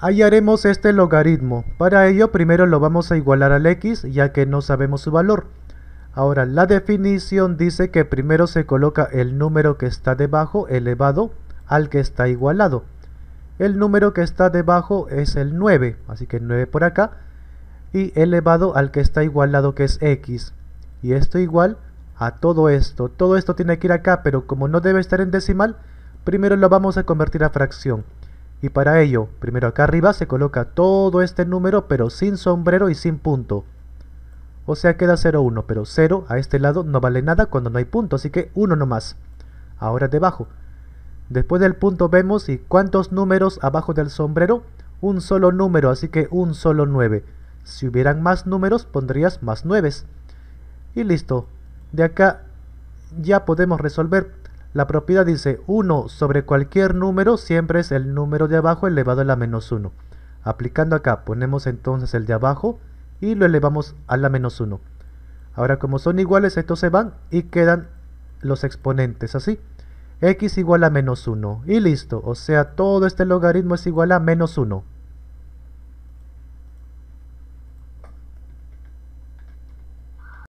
Hallaremos este logaritmo. Para ello primero lo vamos a igualar al x ya que no sabemos su valor. Ahora la definición dice que primero se coloca el número que está debajo elevado al que está igualado. El número que está debajo es el 9, así que 9 por acá. Y elevado al que está igualado que es x. Y esto igual a todo esto. Todo esto tiene que ir acá, pero como no debe estar en decimal, primero lo vamos a convertir a fracción y para ello, primero acá arriba se coloca todo este número pero sin sombrero y sin punto. O sea queda 0,1, pero 0 a este lado no vale nada cuando no hay punto, así que 1 nomás. Ahora debajo. Después del punto vemos y cuántos números abajo del sombrero, un solo número, así que un solo 9. Si hubieran más números pondrías más 9. Y listo. De acá ya podemos resolver la propiedad dice 1 sobre cualquier número siempre es el número de abajo elevado a la menos 1. Aplicando acá ponemos entonces el de abajo y lo elevamos a la menos 1. Ahora como son iguales estos se van y quedan los exponentes así. x igual a menos 1 y listo, o sea todo este logaritmo es igual a menos 1.